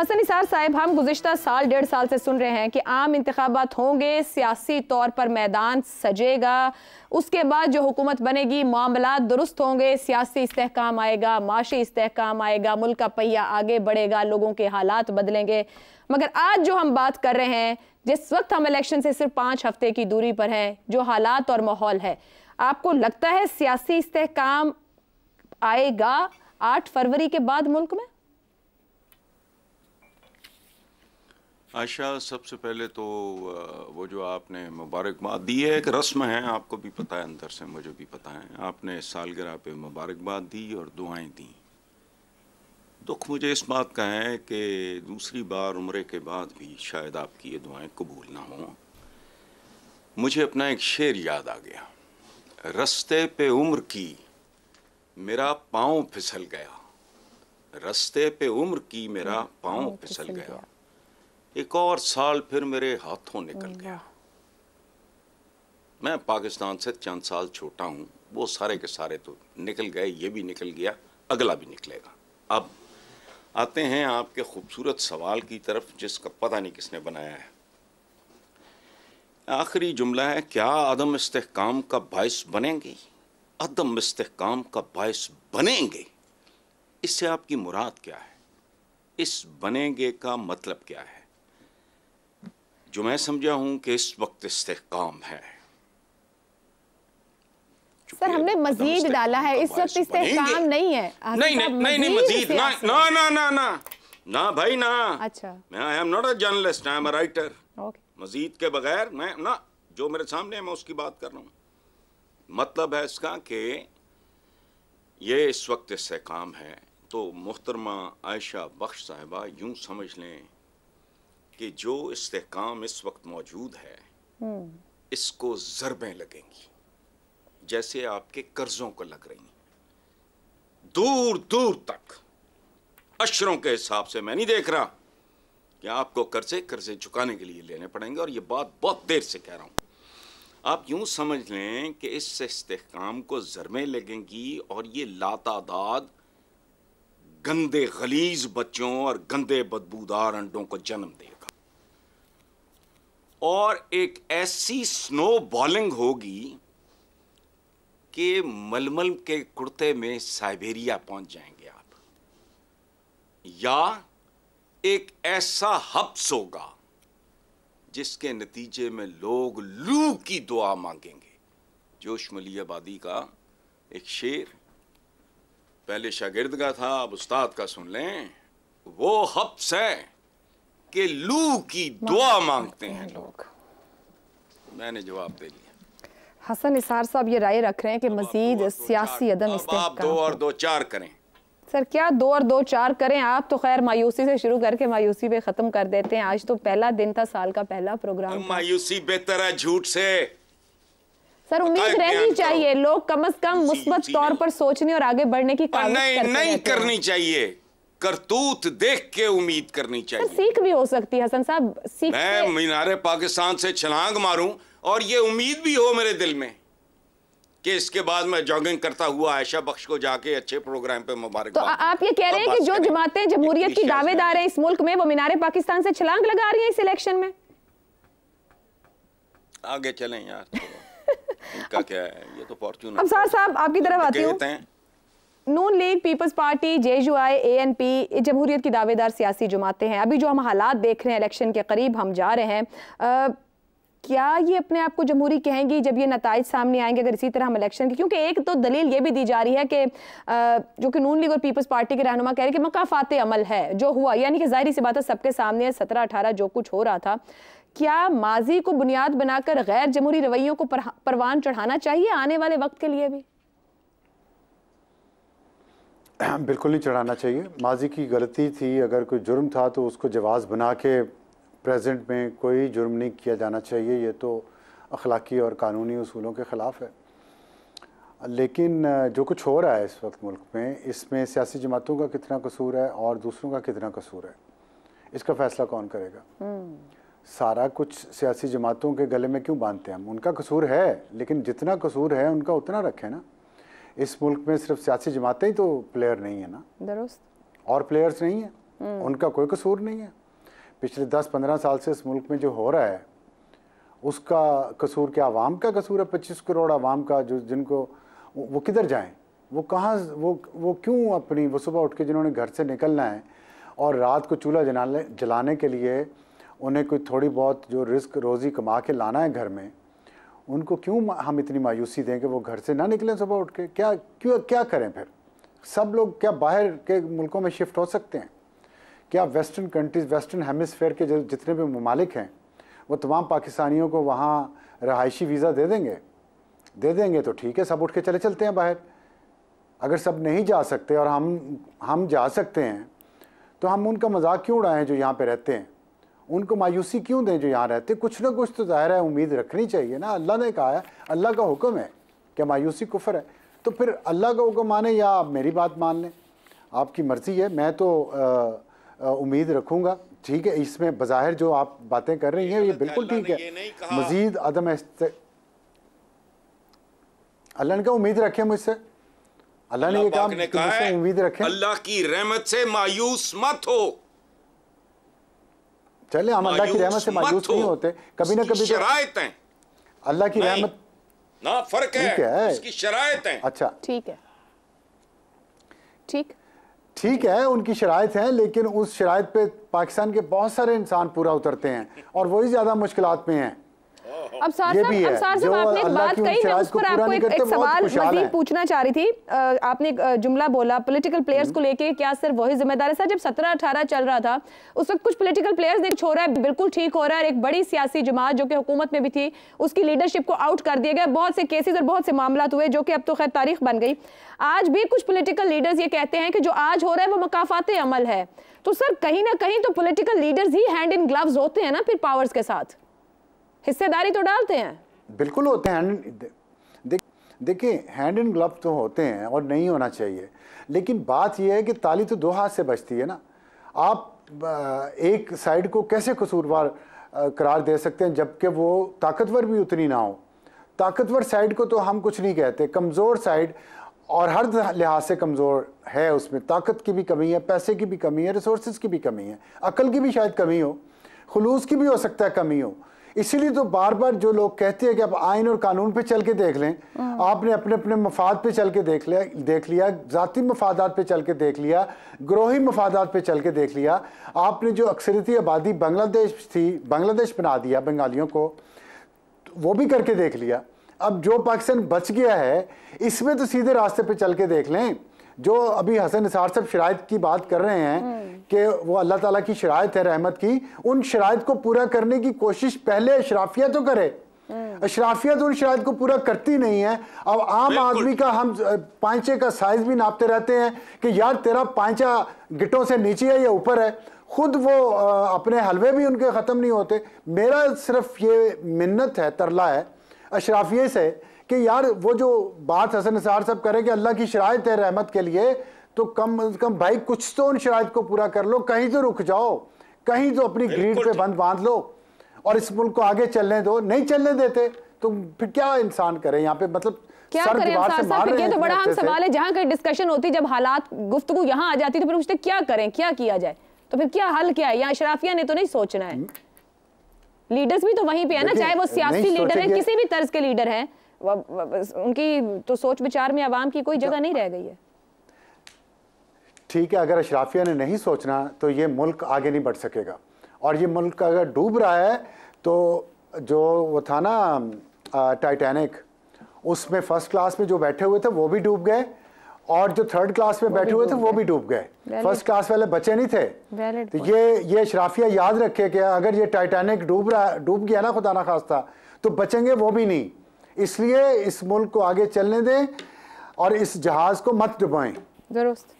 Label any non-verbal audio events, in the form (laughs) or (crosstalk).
हसन निसार साहब हम गुजशत साल डेढ़ साल से सुन रहे हैं कि आम इंतबात होंगे सियासी तौर पर मैदान सजेगा उसके बाद जो हुकूमत बनेगी मामला दुरुस्त होंगे सियासी इसकाम आएगा माशी इसकाम आएगा मुल्क का पहिया आगे बढ़ेगा लोगों के हालात बदलेंगे मगर आज जो हम बात कर रहे हैं जिस वक्त हम इलेक्शन से सिर्फ पाँच हफ्ते की दूरी पर हैं जो हालात और माहौल है आपको लगता है सियासी इसकाम आएगा आठ फरवरी के बाद मुल्क में आशा सबसे पहले तो वो जो आपने मुबारकबाद दी है एक रस्म है आपको भी पता है अंदर से मुझे भी पता है आपने सालगिरह पे मुबारकबाद दी और दुआएं दी दुख मुझे इस बात का है कि दूसरी बार उम्र के बाद भी शायद आपकी ये दुआएं कबूल ना हों मुझे अपना एक शेर याद आ गया रस्ते पे उम्र की मेरा पाँव फिसल गया रस्ते पे उम्र की मेरा पाँव फिसल गया। एक और साल फिर मेरे हाथों निकल गया मैं पाकिस्तान से चंद साल छोटा हूँ वो सारे के सारे तो निकल गए ये भी निकल गया अगला भी निकलेगा अब आते हैं आपके खूबसूरत सवाल की तरफ जिसका पता नहीं किसने बनाया है आखिरी जुमला है क्या आदम इस्तेकाम का बायस बनेंगे अदम इस्तेकाम का बायस बनेंगे इससे आपकी मुराद क्या है इस बनेंगे का मतलब क्या है जो मैं समझा हूं कि इस वक्त इस्तेकाम है सर हमने मजीद डाला है इस वक्त इस्तेकाम नहीं है नहीं नहीं नहीं नहीं मजीद ना ना ना ना ना भाई ना अच्छा मैं I am not a journalist I am a writer मजीद के बगैर मैं ना जो मेरे सामने है मैं उसकी बात कर रहा हूं मतलब है इसका कि ये इस वक्त इससे काम है तो मुहतरमा आयशा बख्श साहिबा यूं समझ लें कि जो इस्तेकाम इस वक्त मौजूद है हम्म। इसको ज़रबें लगेंगी जैसे आपके कर्जों को लग रही हैं दूर दूर तक अशरों के हिसाब से मैं नहीं देख रहा कि आपको कर्जे कर्जे चुकाने के लिए लेने पड़ेंगे और ये बात बहुत देर से कह रहा हूं आप यूं समझ लें कि इस इस्तेकाम को जरमें लगेंगी और ये लातादाद गंदे गलीज बच्चों और गंदे बदबूदार अंडों को जन्म देगा और एक ऐसी स्नो बॉलिंग होगी कि मलमल के कुर्ते में साइबेरिया पहुंच जाएंगे आप या एक ऐसा हब्स होगा जिसके नतीजे में लोग लू की दुआ मांगेंगे जोश मली आबादी का एक शेर पहले शागिर्द का था अब उस्ताद का सुन लें वो हब्स है कि लू की दुआ मांगते हैं लोग मैंने जवाब दे लिया हसन इसार साहब ये राय रख रहे हैं कि मजीद सियासी अदम आप दो और दो चार करें सर क्या दो और दो चार करें आप तो खैर मायूसी से शुरू करके मायूसी पे खत्म कर देते हैं आज तो पहला दिन था साल का पहला प्रोग्राम मायूसी बेहतर है झूठ से सर उम्मीद रहनी चाहिए लोग कम से कम मुस्बत तौर पर सोचने और आगे बढ़ने की नहीं करनी चाहिए करतूत देख के उम्मीद करनी चाहिए सीख भी हो सकती है हसन साहब सीख मैं मीनारे पाकिस्तान से छलांग मारूं और ये उम्मीद भी हो मेरे दिल में कि इसके बाद मैं जॉगिंग करता हुआ आयशा बख्श को जाके अच्छे प्रोग्राम पे मुबारक तो आप ये कह रहे हैं कि जो जमातें जमहूरियत की दावेदार हैं इस मुल्क में वो मीनारे पाकिस्तान से छलांग लगा रही है इस इलेक्शन में आगे चलें यार (laughs) क्या है ये तो फॉर्चूनर साहब आपकी तरफ आती हूँ Noon League Peoples Party J U I A N P जमहूरियत की दावेदार सियासी जमातें हैं अभी जो हम हालात देख रहे हैं इलेक्शन के करीब हम जा रहे हैं आ, क्या ये अपने आप को जमहूरी कहेंगी जब ये नतज सामने आएंगे अगर इसी तरह हम इलेक्शन के क्योंकि एक तो दलील ये भी दी जा रही है कि जो कि नून लीग और पीपल्स पार्टी के रहनुमा कह रहे हैं कि मकाफात अमल है जो हुआ यानी कि जाहिर सी बात है सबके सामने है सत्रह अठारह जो कुछ हो रहा था क्या माजी को बुनियाद बनाकर गैर जमहूरी रवैयों को परवान चढ़ाना चाहिए आने वाले वक्त के लिए भी (clears throat) बिल्कुल नहीं चढ़ाना चाहिए माजी की गलती थी अगर कोई जुर्म था तो उसको जवाब बना के प्रेजेंट में कोई जुर्म नहीं किया जाना चाहिए ये तो अखलाकी और कानूनी असूलों के ख़िलाफ़ है लेकिन जो कुछ हो रहा है इस वक्त मुल्क में इसमें सियासी जमातों का कितना कसूर है और दूसरों का कितना कसूर है इसका फ़ैसला कौन करेगा हम्म। सारा कुछ सियासी जमातों के गले में क्यों बांधते हैं हम उनका कसूर है लेकिन जितना कसूर है उनका उतना रखें ना इस मुल्क में सिर्फ सियासी जमातें ही तो प्लेयर नहीं है ना दुरुस्त और प्लेयर्स नहीं है हम्म। उनका कोई कसूर नहीं है पिछले दस पंद्रह साल से इस मुल्क में जो हो रहा है उसका कसूर क्या आवाम का कसूर है पच्चीस करोड़ आवाम का जो जिनको वो किधर जाए वो कहाँ वो वो क्यों अपनी वो सुबह उठ के जिन्होंने घर से निकलना है और रात को चूल्हा जलाने जलाने के लिए उन्हें कोई थोड़ी बहुत जो रिस्क रोज़ी कमा के लाना है घर में उनको क्यों हम इतनी मायूसी दें कि वो घर से ना निकलें सुबह उठ के क्या क्यों क्या करें फिर सब लोग क्या बाहर के मुल्कों में शिफ्ट हो सकते हैं क्या वेस्टर्न कंट्रीज़ वेस्टर्न हेमिसफेयर के जितने भी ममालिक हैं वो तमाम पाकिस्तानियों को वहाँ रहायशी वीज़ा दे देंगे दे देंगे तो ठीक है सब उठ के चले चलते हैं बाहर अगर सब नहीं जा सकते और हम हम जा सकते हैं तो हम उनका मजाक क्यों उड़ाएं जो यहाँ पे रहते हैं उनको मायूसी क्यों दें जो यहाँ रहते कुछ ना कुछ तो ज़ाहिर है उम्मीद रखनी चाहिए ना अल्लाह ने कहा है अल्लाह का हुक्म है कि मायूसी कुफर है तो फिर अल्लाह का हुक्म माने या आप मेरी बात मान लें आपकी मर्ज़ी है मैं तो उम्मीद रखूँगा ठीक है इसमें बाहिर जो आप बातें कर रही हैं ये बिल्कुल ठीक है मज़ीद अदम अल्लाह ने कहा उम्मीद रखे मुझसे अल्लाह ने ये कहा उम्मीद रखे अल्लाह की रहमत से मायूस मत हो चले हम अल्लाह की रहमत से मायूस नहीं होते कभी ना कभी तो- शरायत है अल्लाह की रहमत ना फर्क है, है। उसकी शरायत है अच्छा ठीक है ठीक ठीक है उनकी शराइत है लेकिन उस शरायत पे पाकिस्तान के बहुत सारे इंसान पूरा उतरते हैं और वही ज़्यादा मुश्किल में हैं (laughs) अब सार साहब अब सार साहब आपने एक बात कही मैं उस पर आपको एक, एक सवाल मजीद पूछना चाह रही थी आपने आपने जुमला बोला पॉलिटिकल प्लेयर्स को लेके क्या सिर्फ वही जिम्मेदार है सर जब सत्रह अठारह चल रहा था उस वक्त कुछ पॉलिटिकल प्लेयर्स ने छोड़ा है बिल्कुल ठीक हो रहा है एक बड़ी सियासी जमात जो कि हुकूमत में भी थी उसकी लीडरशिप को आउट कर दिया गया बहुत से केसेज और बहुत से मामला हुए जो कि अब तो खैर तारीख बन गई आज भी कुछ पोलिटिकल लीडर्स ये कहते हैं कि जो आज हो रहा है वो मकाफात अमल है तो सर कहीं ना कहीं तो पोलिटिकल लीडर्स ही हैंड इन ग्लव्स होते हैं ना फिर पावर्स के साथ हिस्सेदारी तो डालते हैं बिल्कुल होते हैं देखिए हैंड एंड ग्लव तो होते हैं और नहीं होना चाहिए लेकिन बात यह है कि ताली तो दो हाथ से बचती है ना आप एक साइड को कैसे कसूरवार करार दे सकते हैं जबकि वो ताकतवर भी उतनी ना हो ताकतवर साइड को तो हम कुछ नहीं कहते कमज़ोर साइड और हर लिहाज से कमज़ोर है उसमें ताकत की भी कमी है पैसे की भी कमी है रिसोर्स की भी कमी है अकल की भी शायद कमी हो खलूस की भी हो सकता है कमी हो इसीलिए तो बार बार जो लोग कहते हैं कि आप आइन और कानून पे चल के देख लें आपने अपने अपने मफाद पे चल के देख लिया देख लिया जाति मफादात पे चल के देख लिया ग्रोही मफादात पे चल के देख लिया आपने जो अक्सरती आबादी बांग्लादेश थी बांग्लादेश बना दिया बंगालियों को वो भी करके देख लिया अब जो पाकिस्तान बच गया है इसमें तो सीधे रास्ते पर चल के देख लें जो अभी हसन निसार साहब शरात की बात कर रहे हैं हम्म। कि वो अल्लाह ताला की शरात है रहमत की उन शरात को पूरा करने की कोशिश पहले अशराफिया तो करे हम्म। अशराफिया तो उन शरात को पूरा करती नहीं है अब आम आदमी का हम पांचे का साइज भी नापते रहते हैं कि यार तेरा पांचा गिटों से नीचे है या ऊपर है खुद वो अपने हलवे भी उनके ख़त्म नहीं होते मेरा सिर्फ ये मिन्नत है तरला है अशराफिया से कि यार वो जो बात हसन निसार साहब करें कि अल्लाह की शरात है रहमत के लिए तो कम अज कम भाई कुछ तो उन शरात को पूरा कर लो कहीं तो रुक जाओ कहीं तो अपनी ग्रीड पे बंद बांध लो और इस मुल्क को आगे चलने दो नहीं चलने देते तो फिर क्या इंसान करे यहाँ पे मतलब क्या करें अंसार साहब ये तो बड़ा अहम सवाल है जहाँ कहीं डिस्कशन होती जब हालात गुफ्तु यहाँ आ जाती तो फिर पूछते क्या करें क्या किया जाए तो फिर क्या हल क्या है यहाँ अशराफिया ने तो नहीं सोचना है लीडर्स भी तो वहीं पे है ना चाहे वो सियासी लीडर है किसी भी तर्ज के लीडर है उनकी तो सोच विचार में आवाम की कोई जगह नहीं रह गई है ठीक है अगर अशराफिया ने नहीं सोचना तो ये मुल्क आगे नहीं बढ़ सकेगा और ये मुल्क अगर डूब रहा है तो जो वो था ना टाइटैनिक उसमें फर्स्ट क्लास में जो बैठे हुए थे वो भी डूब गए और जो थर्ड क्लास में बैठे हुए थे वो भी डूब गए फर्स्ट क्लास वाले बचे नहीं थे तो ये ये अशराफिया याद रखे कि अगर ये टाइटैनिक डूब रहा डूब गया ना खुदा ना खास्ता तो बचेंगे वो भी नहीं इसलिए इस मुल्क को आगे चलने दें और इस जहाज को मत डुबाएं दुरुस्त